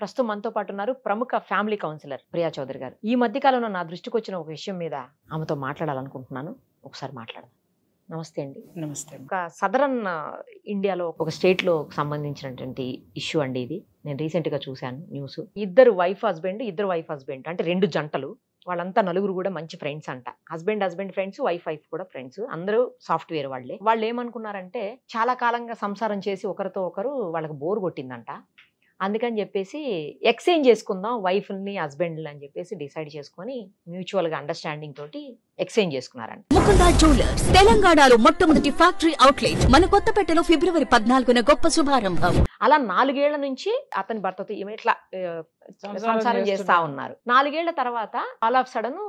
ప్రస్తుతం మనతో పాటు ఉన్నారు ప్రముఖ ఫ్యామిలీ కౌన్సిలర్ ప్రియా చౌదరి గారు ఈ మధ్యకాలంలో నా దృష్టికి వచ్చిన ఒక విషయం మీద ఆమెతో మాట్లాడాలనుకుంటున్నాను ఒకసారి మాట్లాడదాం నమస్తే అండి నమస్తే ఒక సదరన్ ఇండియాలో ఒక స్టేట్లో సంబంధించినటువంటి ఇష్యూ అండి ఇది నేను రీసెంట్గా చూశాను న్యూస్ ఇద్దరు వైఫ్ హస్బెండ్ ఇద్దరు వైఫ్ హస్బెండ్ అంటే రెండు జంటలు వాళ్ళంతా నలుగురు కూడా మంచి ఫ్రెండ్స్ అంట husband husband friends wife wife కూడా ఫ్రెండ్స్ అందరూ సాఫ్ట్వేర్ వాళ్ళే వాళ్ళు ఏమనుకున్నారంటే చాలా కాలంగా సంసారం చేసి ఒకరితో ఒకరు వాళ్ళకి బోర్ కొట్టిందంట అందుకని చెప్పేసి ఎక్స్చేంజ్ చేసుకుందాం వైఫ్ని హస్బెండ్ని అని చెప్పేసి డిసైడ్ చేసుకొని మ్యూచువల్గా అండర్స్టాండింగ్ తోటి ఎక్స్చేంజ్ చేసుకున్నారండి ముకుందా జ్యువెలర్స్ తెలంగాణలో మొట్టమొదటి ఫ్యాక్టరీ అవుట్లెట్ మన పెట్టెలో ఫిబ్రవరి పద్నాలుగున గొప్ప శుభారంభం అలా నాలుగేళ్ల నుంచి అతని భర్తతో ఈమె ఇట్లా సంసారం చేస్తా ఉన్నారు నాలుగేళ్ల తర్వాత ఆల్ ఆఫ్ సడన్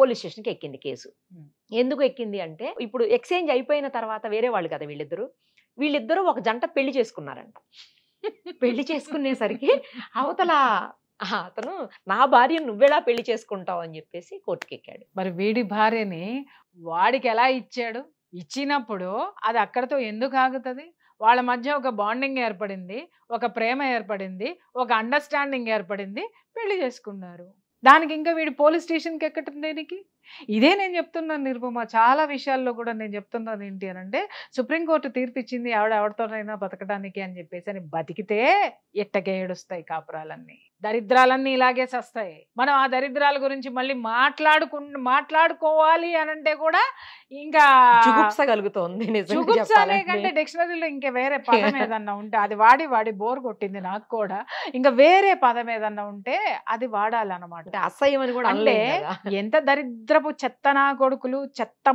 పోలీస్ స్టేషన్కి ఎక్కింది కేసు ఎందుకు ఎక్కింది అంటే ఇప్పుడు ఎక్స్చేంజ్ అయిపోయిన తర్వాత వేరే వాళ్ళు కదా వీళ్ళిద్దరు వీళ్ళిద్దరూ ఒక జంట పెళ్లి చేసుకున్నారంట పెళ్లి చేసుకునేసరికి అవతల అతను నా భార్య నువ్వెలా పెళ్లి చేసుకుంటావు అని చెప్పేసి కోర్టుకెక్కాడు మరి వీడి భార్యని వాడికి ఎలా ఇచ్చాడు ఇచ్చినప్పుడు అది అక్కడతో ఎందుకు ఆగుతుంది వాళ్ళ మధ్య ఒక బాండింగ్ ఏర్పడింది ఒక ప్రేమ ఏర్పడింది ఒక అండర్స్టాండింగ్ ఏర్పడింది పెళ్లి చేసుకున్నారు దానికి ఇంకా వీడు పోలీస్ స్టేషన్కి ఎక్కటం దేనికి ఇదే నేను చెప్తున్నాను నిరుపమ చాలా విషయాల్లో కూడా నేను చెప్తున్నాను ఏంటి అని అంటే సుప్రీంకోర్టు తీర్పిచ్చింది ఆవిడ ఎవరితోనైనా బతకడానికి అని చెప్పేసి అని బతికితే ఏడుస్తాయి కాపురాలన్నీ దరిద్రాలన్నీ ఇలాగే చేస్తాయి మనం ఆ దరిద్రాల గురించి మళ్ళీ మాట్లాడుకు మాట్లాడుకోవాలి అని అంటే కూడా ఇంకా కలుగుతుంది చుగుప్స కంటే డిక్షనరీలో ఇంకా వేరే పదం ఏదన్నా ఉంటే అది వాడి వాడి బోర్ కొట్టింది నాకు కూడా ఇంకా వేరే పదం ఏదన్నా ఉంటే అది వాడాలన్నమాట అసహ్యం అని కూడా అంటే ఎంత దరిద్రపు చెత్త నా కొడుకులు చెత్త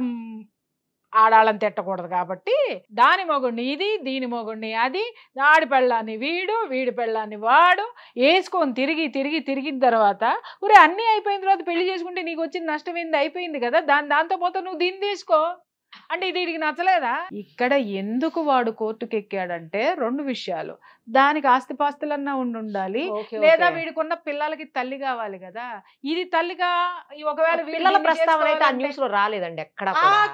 ఆడాళ్ళని తిట్టకూడదు కాబట్టి దాని మొగుడిని ఇది దీని మొగుడిని అది దాడి పెళ్ళాన్ని వీడు వీడి పెళ్ళాన్ని వాడు వేసుకొని తిరిగి తిరిగి తిరిగిన తర్వాత ఒరే అన్నీ అయిపోయిన తర్వాత పెళ్లి చేసుకుంటే నీకు వచ్చిన నష్టం ఏంది అయిపోయింది కదా దాని దాంతో పోతే నువ్వు దీన్ని తీసుకో అంటే ఇది వీడికి నచ్చలేదా ఇక్కడ ఎందుకు వాడు కోర్టుకెక్కాడంటే రెండు విషయాలు దానికి ఆస్తిపాస్తులన్నా ఉండి ఉండాలి లేదా వీడికున్న పిల్లలకి తల్లి కావాలి కదా ఇది తల్లిగా ఒకవేళ పిల్లల ప్రస్తావన రాలేదండి ఎక్కడ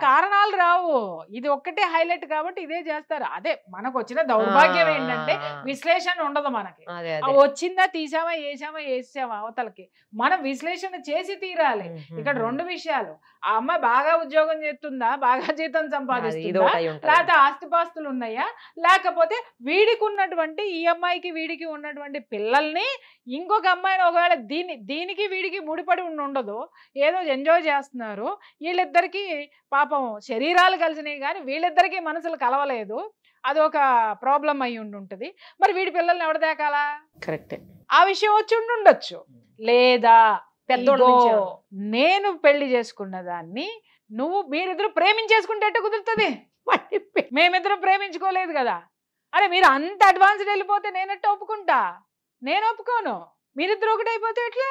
కారణాలు రావు ఇది ఒక్కటే హైలైట్ కాబట్టి ఇదే చేస్తారు అదే మనకు వచ్చిన దౌర్భాగ్యం ఏంటంటే విశ్లేషణ ఉండదు మనకి వచ్చిందా తీసామా వేసామా వేసామా అవతలకి మనం విశ్లేషణ చేసి తీరాలి ఇక్కడ రెండు విషయాలు ఆ అమ్మాయి బాగా ఉద్యోగం చేస్తుందా బాగా జీతం సంపాదిస్తుందా లేకపోతే ఆస్తిపాస్తులు ఉన్నాయా లేకపోతే వీడికి ఉన్నటువంటి కాబట్టి ఈ అమ్మాయికి వీడికి ఉన్నటువంటి పిల్లల్ని ఇంకొక అమ్మాయిని ఒకవేళ దీని దీనికి వీడికి ముడిపడి ఉండదు ఏదో ఎంజాయ్ చేస్తున్నారు వీళ్ళిద్దరికీ పాపం శరీరాలు కలిసినాయి కానీ వీళ్ళిద్దరికీ మనసులు కలవలేదు ఒక ప్రాబ్లం అయి ఉంటుంది మరి వీడి పిల్లల్ని ఎవడ దాకాలా కరెక్టే ఆ విషయం వచ్చి ఉండుండొచ్చు లేదా పెద్దోడు నేను పెళ్లి చేసుకున్న దాన్ని నువ్వు మీరిద్దరు ప్రేమించేసుకుంటే కుదురుతుంది మేమిద్దరం ప్రేమించుకోలేదు కదా అరే మీరు అంత అడ్వాన్స్డ్ వెళ్ళిపోతే నేనట్టు ఒప్పుకుంటా నేను ఒప్పుకోను మీరిద్దరు ఒకటైపోతే ఎట్లా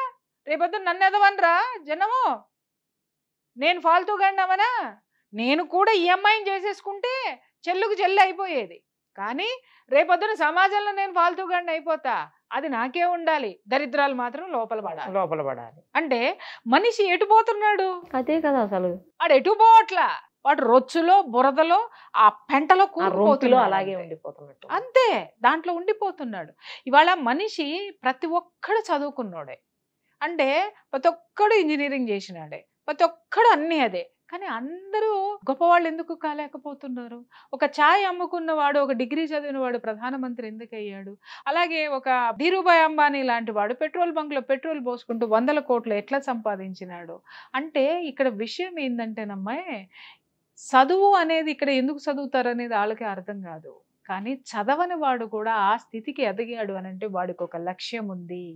రేపొద్దు నన్ను ఎదవనరా జనము నేను ఫాల్తూ నేను కూడా ఈఎంఐని చేసేసుకుంటే చెల్లుకు చెల్లి అయిపోయేది కానీ రేపొద్దున సమాజంలో నేను ఫాల్తూ అయిపోతా అది నాకే ఉండాలి దరిద్రాలు మాత్రం లోపల పడాలి లోపల పడాలి అంటే మనిషి ఎటు పోతున్నాడు అదే కదా అసలు అడు ఎటు పోవట్లా వాడు రొచ్చులో బురదలో ఆ పెంటలో కూరుకుపోతులో అలాగే ఉండిపోతున్నట్టు అంతే దాంట్లో ఉండిపోతున్నాడు ఇవాళ మనిషి ప్రతి ఒక్కడు చదువుకున్నాడే అంటే ప్రతి ఒక్కడు ఇంజనీరింగ్ చేసినాడే ప్రతి ఒక్కడు అన్నీ అదే కానీ అందరూ గొప్పవాళ్ళు ఎందుకు కాలేకపోతున్నారు ఒక ఛాయ్ అమ్ముకున్నవాడు ఒక డిగ్రీ చదివిన వాడు ప్రధానమంత్రి ఎందుకు అయ్యాడు అలాగే ఒక ధీరుభాయ్ అంబానీ లాంటి వాడు పెట్రోల్ బంక్లో పెట్రోల్ పోసుకుంటూ వందల కోట్లు ఎట్లా సంపాదించినాడు అంటే ఇక్కడ విషయం ఏంటంటేనమ్మాయి చదువు అనేది ఇక్కడ ఎందుకు చదువుతారు అనేది వాళ్ళకి అర్థం కాదు కానీ చదవని వాడు కూడా ఆ స్థితికి ఎదిగాడు అని అంటే వాడికి ఒక లక్ష్యం ఉంది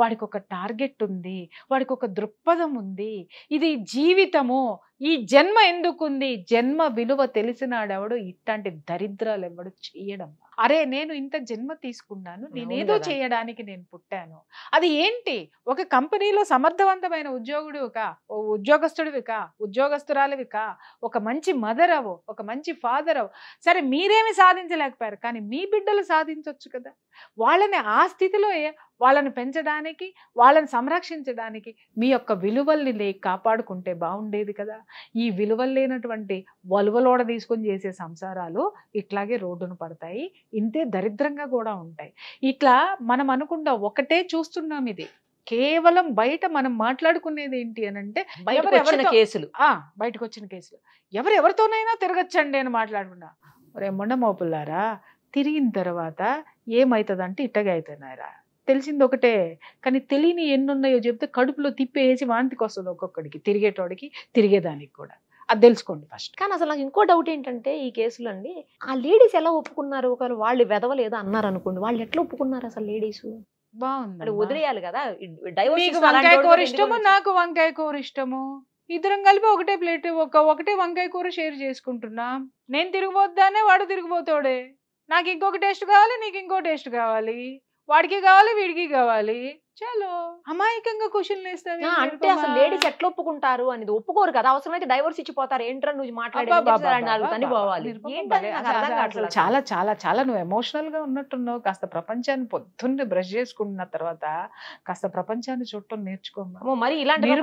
వాడికి ఒక టార్గెట్ ఉంది వాడికి ఒక దృక్పథం ఉంది ఇది జీవితము ఈ జన్మ ఎందుకుంది జన్మ విలువ తెలిసినాడెవడు ఇట్లాంటి దరిద్రాలు ఎవడు చేయడం అరే నేను ఇంత జన్మ తీసుకున్నాను నేనేదో చేయడానికి నేను పుట్టాను అది ఏంటి ఒక కంపెనీలో సమర్థవంతమైన ఉద్యోగుడుగా ఓ ఉద్యోగస్తురాలివి కా ఒక మంచి మదర్ అవు ఒక మంచి ఫాదర్ అవు సరే మీరేమి సాధించలేకపోయారు కానీ మీ బిడ్డలు సాధించవచ్చు కదా వాళ్ళని ఆ స్థితిలో వాళ్ళని పెంచడానికి వాళ్ళని సంరక్షించడానికి మీ యొక్క విలువల్ని లే కాపాడుకుంటే బాగుండేది కదా ఈ విలువలు లేనటువంటి వలువలోడ తీసుకొని చేసే సంసారాలు ఇట్లాగే రోడ్డును పడతాయి ఇంతే దరిద్రంగా కూడా ఉంటాయి ఇట్లా మనం అనుకుండా ఒకటే చూస్తున్నాం ఇది కేవలం బయట మనం మాట్లాడుకునేది ఏంటి అని అంటే కేసులు బయటకు వచ్చిన కేసులు ఎవరు ఎవరితోనైనా తిరగచ్చండి అని మాట్లాడుకున్నా రే మోపుల్లారా తిరిగిన తర్వాత ఏమవుతుందంటే ఇట్టగా అవుతున్నారా తెలిసింది ఒకటే కానీ తెలియని ఎన్ని ఉన్నాయో చెప్తే కడుపులో తిప్పేసి వాంతికి వస్తుంది ఒక్కొక్కడికి తిరిగేటోడికి తిరిగేదానికి కూడా అది తెలుసుకోండి ఫస్ట్ కానీ అసలు నాకు ఇంకో డౌట్ ఏంటంటే ఈ కేసులో అండి ఆ లేడీస్ ఎలా ఒప్పుకున్నారు ఒకవేళ వాళ్ళు వెదవలేదా అన్నారు అనుకోండి వాళ్ళు ఎట్లా ఒప్పుకున్నారు అసలు లేడీస్ బాగుంది వదిలేయాలి కదా వంకాయ కూర ఇష్టము నాకు వంకాయ కూర ఇష్టము ఇద్దరం కలిపి ఒకటే ప్లేట్ ఒక ఒకటే వంకాయ కూర షేర్ చేసుకుంటున్నా నేను తిరిగిపోద్దానే వాడు తిరిగిపోతాడే నాకు ఇంకొక టేస్ట్ కావాలి నీకు ఇంకో టేస్ట్ కావాలి వాడికి కావాలి వీడికి కావాలి అమాయకంగా క్వశ్చన్ వేస్తాను అంటే అసలు లేడీస్ ఎట్లా ఒప్పుకుంటారు అనేది ఒప్పుకోరు కదా అవసరం అయితే డైవర్స్ ఇచ్చిపోతారు ఏంట్రా నువ్వు మాట్లాడే చాలా చాలా చాలా నువ్వు ఎమోషనల్ గా ఉన్నట్టున్నావు కాస్త ప్రపంచాన్ని పొద్దున్నే బ్రష్ చేసుకుంటున్న తర్వాత కాస్త ప్రపంచాన్ని చుట్టూ నేర్చుకోమ్మా మరి ఇలాంటి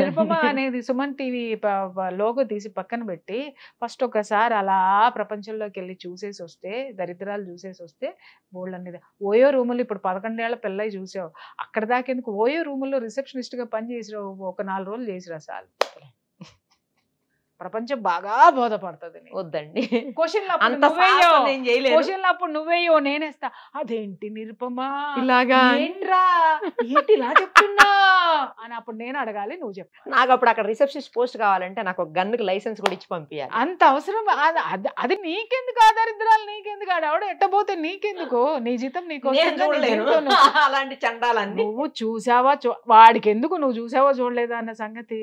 నిరుపమ అనేది సుమన్ టీవీ లోగో తీసి పక్కన పెట్టి ఫస్ట్ ఒకసారి అలా ప్రపంచంలోకి వెళ్ళి చూసేసి వస్తే దరిద్రాలు చూసేసి వస్తే బోల్డ్ అనేది ఓయో రూములు ఇప్పుడు పదకొండేళ్ల పిల్లలు చూసి చూసావు అక్కడ ఎందుకు ఓయో రూముల్లో రిసెప్షనిస్ట్గా పనిచేసి ఒక నాలుగు రోజులు చేసిరా చాలు ప్రపంచం బాగా బోధపడుతుంది వద్దండి క్వశ్చన్ అప్పుడు నువ్వేయో నేనేస్తా అదేంటి నిరుపమా ఇలాగా ఏంట్రా ఏంటి ఇలా చెప్తున్నా అని అప్పుడు నేను అడగాలి నువ్వు చెప్పు నాకు అప్పుడు అక్కడ రిసెప్షనిస్ట్ పోస్ట్ కావాలంటే నాకు గన్నుకి లైసెన్స్ కూడా ఇచ్చి పంపించాలి అంత అవసరం అది నీకెందుకు ఆధారిద్రాలు నీకెందుకు ఆడవిడ ఎట్టబోతే నీకెందుకు నీ జీతం నీకు అలాంటి చండాలన్నీ నువ్వు చూసావా వాడికి ఎందుకు నువ్వు చూసావా చూడలేదా అన్న సంగతి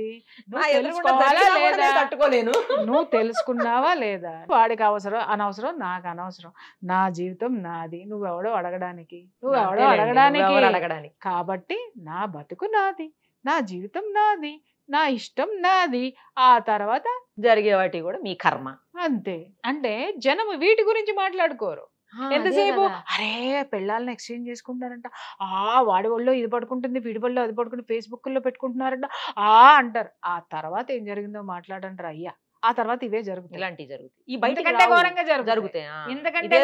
నేను నువ్వు తెలుసుకున్నావా లేదా వాడికి అవసరం అనవసరం నాకు అనవసరం నా జీవితం నాది నువ్వెవడో అడగడానికి నువ్వెవడో అడగడానికి అడగడానికి కాబట్టి నా బతుకు నాది నా జీవితం నాది నా ఇష్టం నాది ఆ తర్వాత జరిగే వాటి కూడా మీ కర్మ అంతే అంటే జనం వీటి గురించి మాట్లాడుకోరు ఎంతసేపు అరే పెళ్ళాలను ఎక్స్చేంజ్ చేసుకుంటారంట ఆ వాడి వాళ్ళు ఇది పడుకుంటుంది వీడి వాళ్ళు అది పడుకుంటుంది ఫేస్బుక్లో పెట్టుకుంటున్నారంట ఆ అంటారు ఆ తర్వాత ఏం జరిగిందో మాట్లాడంటారు అయ్యా ఆ తర్వాత ఇవే జరుగుతాయి ఇలాంటివి జరుగుతాయి ఈ బయట ఘోరంగా జరుగుతాయి ఎందుకంటే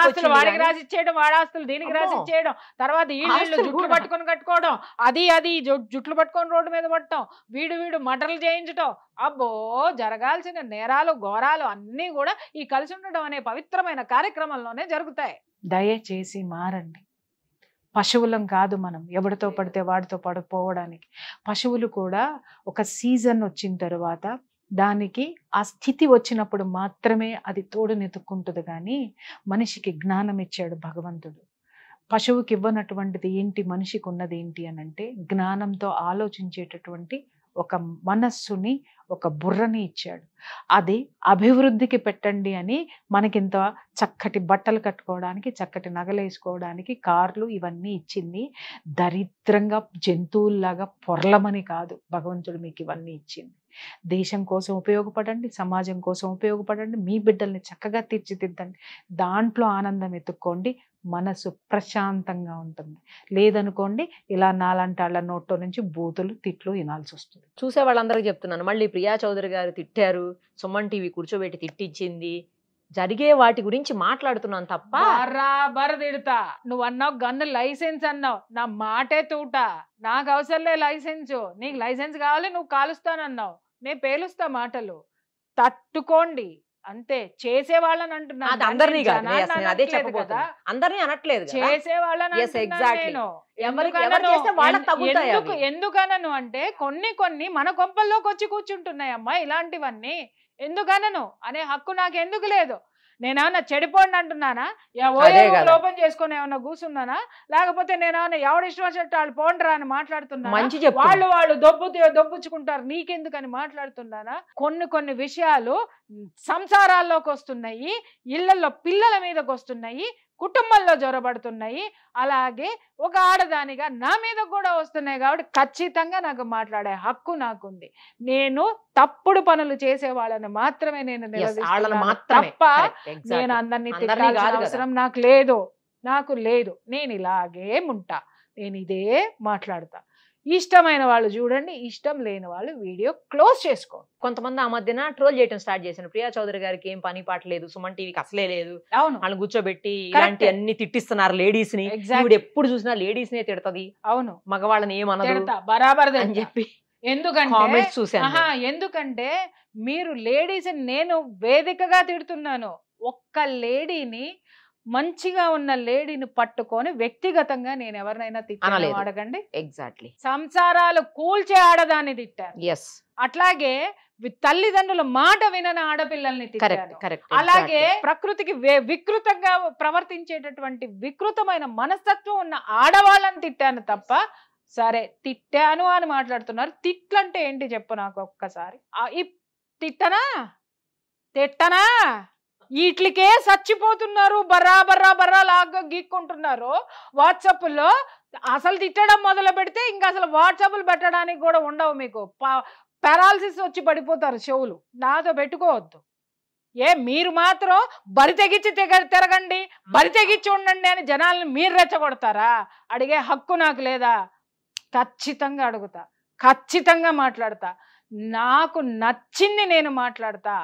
ఆస్తులు వాడికి రాసి ఇచ్చేయడం వాడాస్తులు దీనికి రాసి ఇచ్చేయడం తర్వాత వీళ్ళు జుట్లు పట్టుకొని కట్టుకోవడం అది అది జుట్లు పట్టుకొని రోడ్డు మీద పట్టడం వీడు వీడు మటర్లు చేయించడం అబ్బో జరగాల్సిన నేరాలు ఘోరాలు అన్నీ కూడా ఈ కలిసి ఉండడం అనే పవిత్రమైన కార్యక్రమంలోనే జరుగుతాయి దయచేసి మారండి పశువులం కాదు మనం ఎవడితో పడితే వాడితో పడిపోవడానికి పశువులు కూడా ఒక సీజన్ వచ్చిన తర్వాత దానికి ఆ స్థితి వచ్చినప్పుడు మాత్రమే అది నెతుక్కుంటుంది కానీ మనిషికి జ్ఞానం ఇచ్చాడు భగవంతుడు పశువుకి ఇవ్వనటువంటిది ఏంటి మనిషికి ఉన్నది ఏంటి అని అంటే జ్ఞానంతో ఆలోచించేటటువంటి ఒక మనస్సుని ఒక బుర్రని ఇచ్చాడు అది అభివృద్ధికి పెట్టండి అని మనకింత చక్కటి బట్టలు కట్టుకోవడానికి చక్కటి నగలు వేసుకోవడానికి కార్లు ఇవన్నీ ఇచ్చింది దరిద్రంగా జంతువుల్లాగా పొరలమని కాదు భగవంతుడు మీకు ఇవన్నీ ఇచ్చింది దేశం కోసం ఉపయోగపడండి సమాజం కోసం ఉపయోగపడండి మీ బిడ్డల్ని చక్కగా తీర్చిదిద్దండి దాంట్లో ఆనందం ఎత్తుక్కోండి మనసు ప్రశాంతంగా ఉంటుంది లేదనుకోండి ఇలా నాలాంటి వాళ్ళ నోట్లో నుంచి బూతులు తిట్లు వినాల్సి వస్తుంది చూసే వాళ్ళందరికీ చెప్తున్నాను మళ్ళీ ప్రియా చౌదరి గారు తిట్టారు సుమన్ టీవీ కూర్చోబెట్టి తిట్టించింది జరిగే వాటి గురించి మాట్లాడుతున్నాను తప్ప బరాబర్ తిడతా నువ్వు అన్నావు గన్ను లైసెన్స్ అన్నావు నా మాటే తూట నాకు అవసరం లే లైసెన్స్ నీకు లైసెన్స్ కావాలి నువ్వు కాలుస్తానన్నావు నేను పేలుస్తా మాటలు తట్టుకోండి అంతే చేసే వాళ్ళని అంటున్నాను అందరినీ చేసే వాళ్ళని ఎందుకనను అంటే కొన్ని కొన్ని మన కొంపల్లోకి వచ్చి కూర్చుంటున్నాయమ్మా ఇలాంటివన్నీ ఎందుకనను అనే హక్కు నాకు ఎందుకు లేదు నేనేమన్నా చెడిపోండి అంటున్నానా లోపం చేసుకొని ఏమన్నా కూర్చున్నానా లేకపోతే నేనేమన్నా ఇష్టం వచ్చినట్టు వాళ్ళు రా అని మాట్లాడుతున్నా మంచి వాళ్ళు వాళ్ళు దొబ్బు దొబ్బుచ్చుకుంటారు నీకెందుకని మాట్లాడుతున్నానా కొన్ని కొన్ని విషయాలు సంసారాల్లోకి వస్తున్నాయి ఇళ్లలో పిల్లల మీదకి వస్తున్నాయి కుటుంబంలో జ్వరబడుతున్నాయి అలాగే ఒక ఆడదానిగా నా మీద కూడా వస్తున్నాయి కాబట్టి ఖచ్చితంగా నాకు మాట్లాడే హక్కు నాకుంది నేను తప్పుడు పనులు చేసే వాళ్ళని మాత్రమే నేను తప్ప నేను అందరినీ అవసరం నాకు లేదు నాకు లేదు నేను ఇలాగే ఉంటా నేను ఇదే మాట్లాడతా ఇష్టమైన వాళ్ళు చూడండి ఇష్టం లేని వాళ్ళు వీడియో క్లోజ్ చేసుకోండి కొంతమంది ఆ మధ్యన ట్రోల్ చేయడం స్టార్ట్ చేశాను ప్రియా చౌదరి గారికి ఏం పని పాట లేదు సుమన్ టీవీకి అసలే లేదు అవును వాళ్ళని కూర్చోబెట్టి ఇలాంటి అన్ని తిట్టిస్తున్నారు లేడీస్ ని ఇప్పుడు ఎప్పుడు చూసినా లేడీస్ నే తిడతది అవును మగవాళ్ళని ఏమన్నది బరాబర్ అని చెప్పి ఎందుకంటే ఎందుకంటే మీరు లేడీస్ నేను వేదికగా తిడుతున్నాను ఒక్క లేడీని మంచిగా ఉన్న లేడీని పట్టుకొని వ్యక్తిగతంగా నేను ఎవరినైనా తిట్టాను అడగండి ఎగ్జాక్ట్లీ సంసారాలు కూల్చే ఆడదాన్ని తిట్టారు ఎస్ అట్లాగే తల్లిదండ్రుల మాట వినని ఆడపిల్లల్ని అలాగే ప్రకృతికి వికృతంగా ప్రవర్తించేటటువంటి వికృతమైన మనస్తత్వం ఉన్న ఆడవాళ్ళని తిట్టాను తప్ప సరే తిట్టాను అని మాట్లాడుతున్నారు తిట్లంటే ఏంటి చెప్పు నాకు ఒక్కసారి తిట్టనా తిట్టనా వీటికే చచ్చిపోతున్నారు బర్రా బర్రా బర్రా లాగా గీక్కుంటున్నారు వాట్సాప్లో అసలు తిట్టడం మొదలు పెడితే ఇంకా అసలు వాట్సాప్లు పెట్టడానికి కూడా ఉండవు మీకు పారాలసిస్ వచ్చి పడిపోతారు చెవులు నాతో పెట్టుకోవద్దు ఏ మీరు మాత్రం బరి తెగించి తెగ తిరగండి బరి తెగించి ఉండండి అని జనాలను మీరు రెచ్చగొడతారా అడిగే హక్కు నాకు లేదా ఖచ్చితంగా అడుగుతా ఖచ్చితంగా మాట్లాడతా నాకు నచ్చింది నేను మాట్లాడతా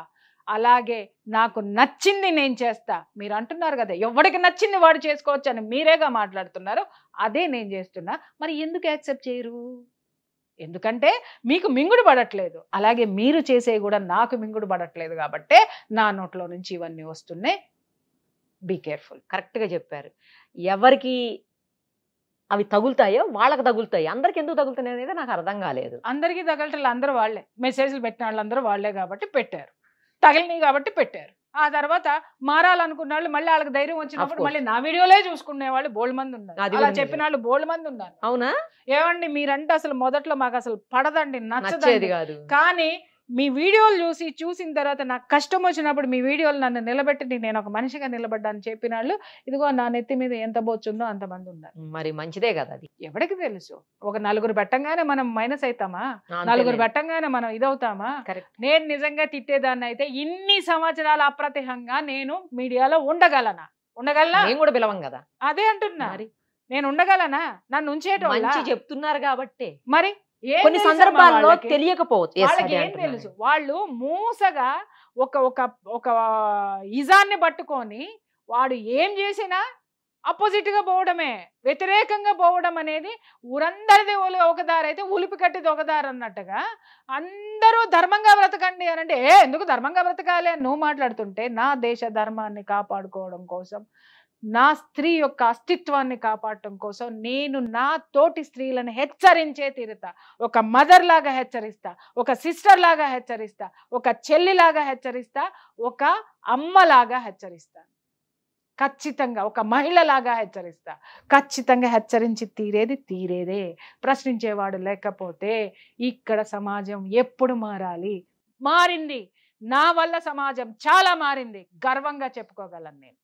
అలాగే నాకు నచ్చింది నేను చేస్తా మీరు అంటున్నారు కదా ఎవడికి నచ్చింది వాడు చేసుకోవచ్చు అని మీరేగా మాట్లాడుతున్నారు అదే నేను చేస్తున్నా మరి ఎందుకు యాక్సెప్ట్ చేయరు ఎందుకంటే మీకు మింగుడు పడట్లేదు అలాగే మీరు చేసే కూడా నాకు మింగుడు పడట్లేదు కాబట్టి నా నోట్లో నుంచి ఇవన్నీ వస్తున్నాయి బీ కేర్ఫుల్ కరెక్ట్గా చెప్పారు ఎవరికి అవి తగులుతాయో వాళ్ళకి తగులుతాయి అందరికి ఎందుకు తగులుతున్నాయి అనేది నాకు అర్థం కాలేదు అందరికీ తగలటలు అందరూ వాళ్ళే మెసేజ్లు పెట్టిన వాళ్ళందరూ వాళ్ళే కాబట్టి పెట్టారు తగిలినాయి కాబట్టి పెట్టారు ఆ తర్వాత మారాలనుకున్న వాళ్ళు మళ్ళీ వాళ్ళకి ధైర్యం వచ్చినప్పుడు మళ్ళీ నా వీడియోలే చూసుకునే వాళ్ళు బోల్డ్ మంది ఉన్నారు అలా చెప్పిన వాళ్ళు బోల్డ్ మంది ఉన్నారు అవునా ఏమండి మీరంటే అసలు మొదట్లో మాకు అసలు పడదండి నచ్చదు కానీ మీ వీడియోలు చూసి చూసిన తర్వాత నాకు కష్టం వచ్చినప్పుడు మీ వీడియోలు నన్ను నిలబెట్టి నేను ఒక మనిషిగా నిలబడ్డాను చెప్పిన వాళ్ళు ఇదిగో నా నెత్తి మీద ఎంత బోచుందో అంతమంది ఉన్నారు మరి మంచిదే కదా అది ఎవరికి తెలుసు ఒక నలుగురు పెట్టంగానే మనం మైనస్ అవుతామా నలుగురు పెట్టంగానే మనం ఇదవుతామా నేను నిజంగా తిట్టేదాన్ని అయితే ఇన్ని సంవత్సరాలు అప్రతిహంగా నేను మీడియాలో ఉండగలనా ఉండగలనా నేను కూడా పిలవం కదా అదే అంటున్నా నేను ఉండగలనా నన్ను ఉంచేటో చెప్తున్నారు కాబట్టి మరి కొన్ని సందర్భాల్లో తెలియకపోవచ్చు వాళ్ళకి ఏం తెలుసు వాళ్ళు మూసగా ఒక ఒక ఒక ఇజాన్ని పట్టుకొని వాడు ఏం చేసినా గా పోవడమే వ్యతిరేకంగా పోవడం అనేది ఊరందరిది ఒకదారు అయితే ఉలిపి కట్టిది ఒకదారు అన్నట్టుగా అందరూ ధర్మంగా బ్రతకండి అని అంటే ఏ ఎందుకు ధర్మంగా బ్రతకాలి అని నువ్వు మాట్లాడుతుంటే నా దేశ ధర్మాన్ని కాపాడుకోవడం కోసం నా స్త్రీ యొక్క అస్తిత్వాన్ని కాపాడటం కోసం నేను నా తోటి స్త్రీలను హెచ్చరించే తీరుతా ఒక మదర్ లాగా హెచ్చరిస్తా ఒక సిస్టర్ లాగా హెచ్చరిస్తా ఒక చెల్లిలాగా హెచ్చరిస్తా ఒక అమ్మలాగా హెచ్చరిస్తా ఖచ్చితంగా ఒక మహిళలాగా హెచ్చరిస్తా ఖచ్చితంగా హెచ్చరించి తీరేది తీరేదే ప్రశ్నించేవాడు లేకపోతే ఇక్కడ సమాజం ఎప్పుడు మారాలి మారింది నా వల్ల సమాజం చాలా మారింది గర్వంగా చెప్పుకోగలను నేను